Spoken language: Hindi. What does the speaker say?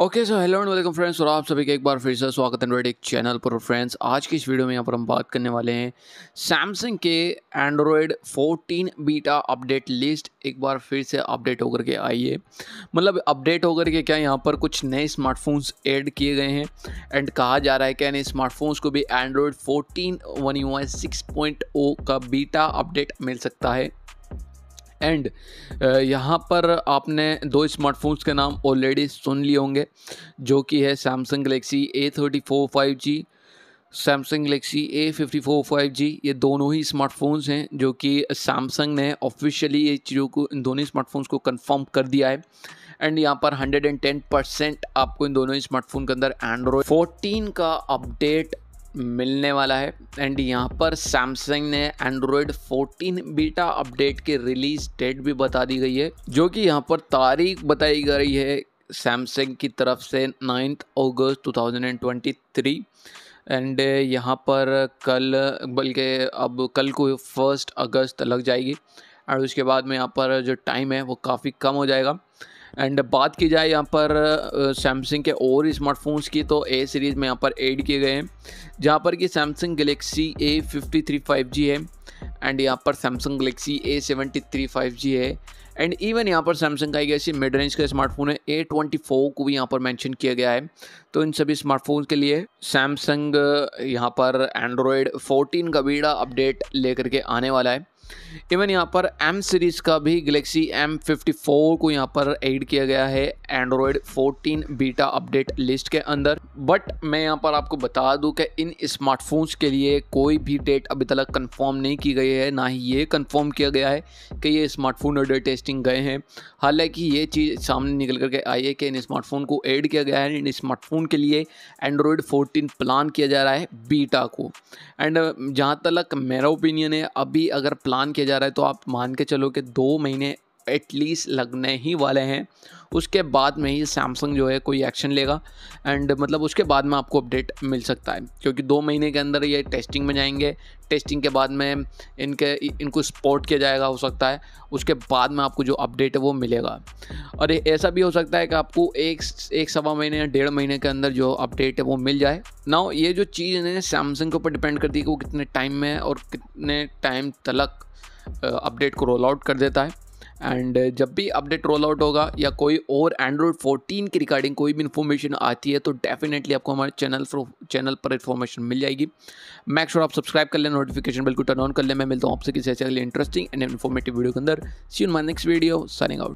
okay so hello and welcome friends और आप सभी का एक बार फिर से स्वागत है एंड्रॉइड एक चैनल पर फ्रेंड्स आज की इस वीडियो में यहाँ पर हम बात करने वाले हैं सैमसंग के एंड्रॉयड 14 बीटा अपडेट लिस्ट एक बार फिर से अपडेट होकर के आई है मतलब अपडेट होकर के क्या यहाँ पर कुछ नए स्मार्टफोन्स ऐड किए गए हैं एंड कहा जा रहा है क्या नए स्मार्टफोन्स को भी Android fourteen one U six point O का बीटा अपडेट मिल सकता है एंड यहाँ पर आपने दो स्मार्टफोन्स के नाम ऑलरेडी सुन लिए होंगे जो कि है Samsung Galaxy A thirty four five G Samsung Galaxy A fifty four five G ये दोनों ही स्मार्टफोन्स हैं जो कि सैमसंग ने ऑफिशियली ये चीज़ों को इन दोनों स्मार्टफोन्स को कंफर्म कर दिया है एंड यहाँ पर 110 परसेंट आपको इन दोनों ही स्मार्टफोन के अंदर एंड्रॉयड 14 का अपडेट मिलने वाला है एंड यहाँ पर सैमसंग ने एंड्रॉयड 14 बीटा अपडेट की रिलीज डेट भी बता दी गई है जो कि यहाँ पर तारीख बताई गई है सैमसंग की तरफ से नाइन्थ अगस्त 2023 एंड यहाँ पर कल बल्कि अब कल को फर्स्ट अगस्त लग जाएगी और उसके बाद में यहाँ पर जो टाइम है वो काफ़ी कम हो जाएगा एंड बात की जाए यहाँ पर सैमसंग के और स्मार्टफोन्स की तो ए सीरीज़ में यहाँ पर ऐड किए गए हैं जहाँ पर कि Samsung Galaxy A fifty three five G है एंड यहाँ पर Samsung Galaxy A seventy three five G है एंड इवन यहाँ पर सैमसंग का एक ऐसी मिड रेंज का स्मार्टफोन है ए ट्वेंटी फोर को भी यहाँ पर मेंशन किया गया है तो इन सभी स्मार्टफोन के लिए सैमसंग यहाँ पर एंड्रॉयड फोर्टीन का बीड़ा अपडेट लेकर के आने वाला है इवन यहाँ पर एम सीरीज़ का भी गलेक्सी एम फिफ्टी फोर को यहाँ पर एड किया गया है Android fourteen beta update list के अंदर बट मैं यहाँ पर आपको बता दूँ कि इन स्मार्टफोन्स के लिए कोई भी डेट अभी तक कन्फर्म नहीं की गई है ना ही ये कन्फर्म किया गया है कि ये स्मार्टफोन एडर टेस्टिंग गए हैं हालांकि ये चीज़ सामने निकल करके आई है कि इन स्मार्टफोन को एड किया गया है इन स्मार्टफोन के लिए एंड्रॉयड फोर्टीन प्लान किया जा रहा है बीटा को एंड जहाँ तक मेरा ओपिनियन है अभी अगर प्लान प्लान किया जा रहा है तो आप मान के चलो कि दो महीने एटलीस्ट लगने ही वाले हैं उसके बाद में ही सैमसंग जो है कोई एक्शन लेगा एंड मतलब उसके बाद में आपको अपडेट मिल सकता है क्योंकि दो महीने के अंदर ये टेस्टिंग में जाएंगे टेस्टिंग के बाद में इनके इनको स्पॉट किया जाएगा हो सकता है उसके बाद में आपको जो अपडेट है वो मिलेगा और ऐसा भी हो सकता है कि आपको एक एक सवा महीने या डेढ़ महीने के अंदर जो अपडेट है वो मिल जाए ना ये जो चीज़ है सैमसंग के ऊपर डिपेंड करती है कि वो कितने टाइम में और कितने टाइम तलक अपडेट को रोल आउट कर देता है एंड uh, जब भी अपडेट रोल आउट होगा या कोई और एंड्रॉयड 14 की रिगार्डिंग कोई भी इन्फॉर्मेशन आती है तो डेफिनेटली आपको हमारे चैनल चैनल पर इन्फॉर्मेशन मिल जाएगी मैक श्योर आप सब्सक्राइब कर लें नोटिफिकेशन बिल्कुल टर्न ऑन कर लें मैं मिलता हूँ आपसे किसी ऐसे अगले इंटरेस्टिंग एंड इन्फॉर्मेटिव वीडियो के अंदर see you my next video signing out